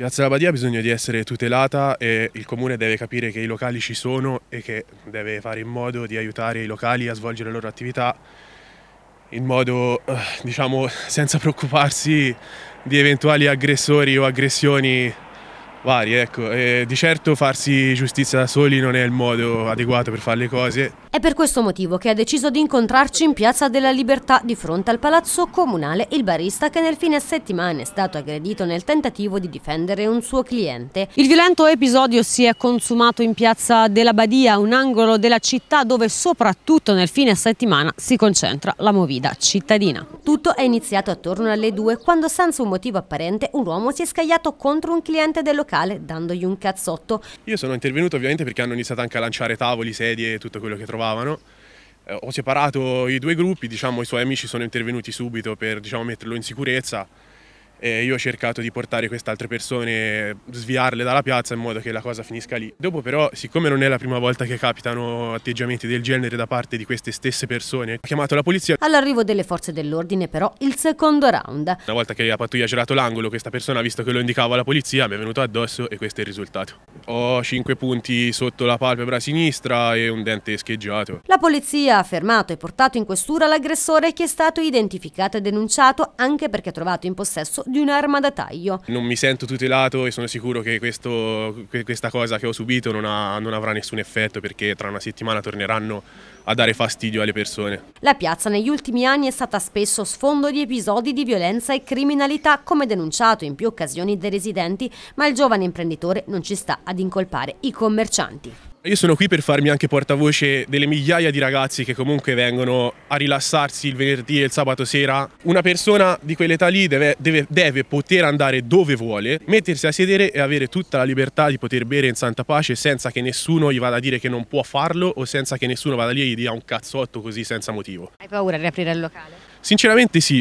Piazza della Badia ha bisogno di essere tutelata e il comune deve capire che i locali ci sono e che deve fare in modo di aiutare i locali a svolgere le loro attività in modo, eh, diciamo, senza preoccuparsi di eventuali aggressori o aggressioni vari, ecco, e di certo farsi giustizia da soli non è il modo adeguato per fare le cose. È per questo motivo che ha deciso di incontrarci in Piazza della Libertà di fronte al Palazzo Comunale il barista che nel fine settimana è stato aggredito nel tentativo di difendere un suo cliente. Il violento episodio si è consumato in Piazza della Badia, un angolo della città dove soprattutto nel fine settimana si concentra la movida cittadina. Tutto è iniziato attorno alle due quando senza un motivo apparente un uomo si è scagliato contro un cliente dell'occasione locale dandogli un cazzotto. Io sono intervenuto ovviamente perché hanno iniziato anche a lanciare tavoli, sedie e tutto quello che trovavano. Eh, ho separato i due gruppi, diciamo i suoi amici sono intervenuti subito per diciamo, metterlo in sicurezza eh, io ho cercato di portare queste altre persone, sviarle dalla piazza in modo che la cosa finisca lì. Dopo però, siccome non è la prima volta che capitano atteggiamenti del genere da parte di queste stesse persone, ho chiamato la polizia. All'arrivo delle forze dell'ordine però il secondo round. Una volta che la pattuglia ha girato l'angolo, questa persona, visto che lo indicava la polizia, mi è venuto addosso e questo è il risultato. Ho 5 punti sotto la palpebra sinistra e un dente scheggiato. La polizia ha fermato e portato in questura l'aggressore che è stato identificato e denunciato anche perché trovato in possesso di un'arma da taglio. Non mi sento tutelato e sono sicuro che questo, questa cosa che ho subito non, ha, non avrà nessun effetto perché tra una settimana torneranno a dare fastidio alle persone. La piazza negli ultimi anni è stata spesso sfondo di episodi di violenza e criminalità, come denunciato in più occasioni dai residenti, ma il giovane imprenditore non ci sta ad incolpare i commercianti. Io sono qui per farmi anche portavoce delle migliaia di ragazzi che comunque vengono a rilassarsi il venerdì e il sabato sera. Una persona di quell'età lì deve, deve, deve, poter andare dove vuole, mettersi a sedere e avere tutta la libertà di poter bere in santa pace senza che nessuno gli vada a dire che non può farlo o senza che nessuno vada lì e gli dia un cazzotto così senza motivo. Hai paura di aprire il locale? Sinceramente sì,